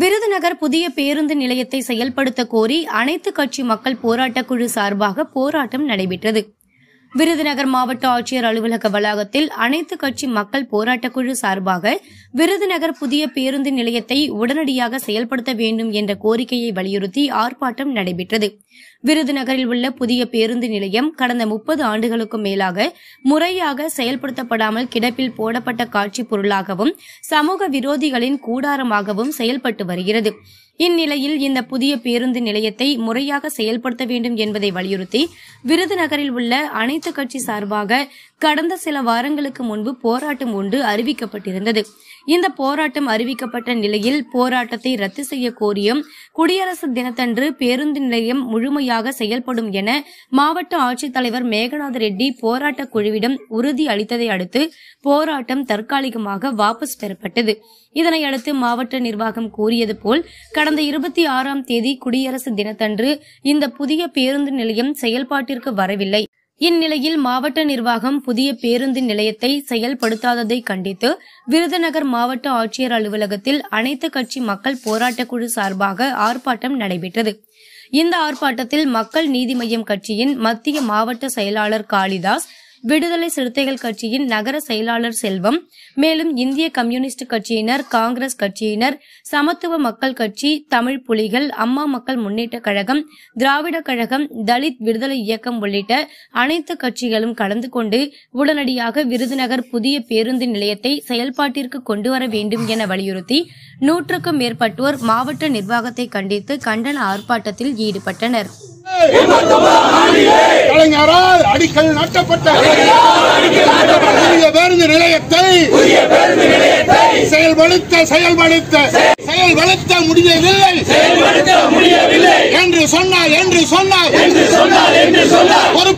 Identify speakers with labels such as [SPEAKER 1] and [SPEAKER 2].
[SPEAKER 1] விருதுநகர் புதிய பேருந்து நிலையத்தை செயல்படுத்த கோரி அனைத்து கட்சி மக்கள் போராட்டக் குழு சார்பாக போராட்டம் நடைபெற்றது விருதுநகர் மாவட்ட ஆட்சியர் அலுவலக வளாகத்தில் அனைத்து கட்சி மக்கள் போராட்டக் குழு சார்பாக விருதுநகர் புதிய பேருந்து நிலையத்தை உடனடியாக செயல்படுத்த வேண்டும் என்ற கோரிக்கையை வலியுறுத்தி ஆர்ப்பாட்டம் நடைபெற்றது விருதுநகரில் உள்ள புதிய பேருந்து நிலையம் கடந்த முப்பது ஆண்டுகளுக்கும் மேலாக முறையாக செயல்படுத்தப்படாமல் கிடப்பில் போடப்பட்ட காட்சி பொருளாகவும் சமூக விரோதிகளின் கூடாரமாகவும் செயல்பட்டு வருகிறது இந்நிலையில் இந்த புதிய பேருந்து நிலையத்தை முறையாக செயல்படுத்த வேண்டும் என்பதை வலியுறுத்தி விருதுநகரில் உள்ள அனைத்து கட்சி சார்பாக கடந்த சில வாரங்களுக்கு முன்பு போராட்டம் ஒன்று அறிவிக்கப்பட்டிருந்தது இந்த போராட்டம் அறிவிக்கப்பட்ட நிலையில் போராட்டத்தை ரத்து செய்ய கோரியும் குடியரசு தினத்தன்று பேருந்து நிலையம் முழுமையாக செயல்படும் என மாவட்ட ஆட்சித்தலைவர் மேகநாத ரெட்டி போராட்ட குழுவிடம் உறுதி அளித்ததை அடுத்து போராட்டம் தற்காலிகமாக வாபஸ் பெறப்பட்டது இதனையடுத்து மாவட்ட நிர்வாகம் கூறியது போல் கடந்த இருபத்தி ஆறாம் தேதி குடியரசு தினத்தன்று இந்த புதிய பேருந்து நிலையம் செயல்பாட்டிற்கு வரவில்லை இந்நிலையில் மாவட்ட நிர்வாகம் புதிய பேருந்து நிலையத்தை செயல்படுத்தாததை கண்டித்து விருதுநகர் மாவட்ட ஆட்சியர் அலுவலகத்தில் அனைத்து கட்சி மக்கள் குழு சார்பாக ஆர்ப்பாட்டம் நடைபெற்றது இந்த ஆர்ப்பாட்டத்தில் மக்கள் நீதி மய்யம் கட்சியின் மத்திய மாவட்ட செயலாளர் காளிதாஸ் விடுதலை சிறுத்தைகள் கட்சியின் நகர செயலாளர் செல்வம் மேலும் இந்திய கம்யூனிஸ்ட் கட்சியினர் காங்கிரஸ் கட்சியினர் சமத்துவ மக்கள் கட்சி தமிழ் புலிகள் அம்மா மக்கள் முன்னேற்ற கழகம் திராவிட கழகம் தலித் விடுதலை இயக்கம் உள்ளிட்ட அனைத்து கட்சிகளும் கலந்து கொண்டு உடனடியாக விருதுநகர் புதிய பேருந்து நிலையத்தை செயல்பாட்டிற்கு கொண்டு வர வேண்டும் என வலியுறுத்தி நூற்றுக்கும் மேற்பட்டோர் மாவட்ட நிர்வாகத்தை கண்டித்து கண்டன ஆர்ப்பாட்டத்தில் ஈடுபட்டனர் கலைஞரால் அடிக்கல் நாட்டப்பட்ட புதிய பேருந்து நிலையத்தை செயல்படுத்த செயல்படுத்த செயல்படுத்த முடியவில்லை என்று சொன்னார் என்று சொன்னார் என்று சொன்னார் என்று சொன்னார்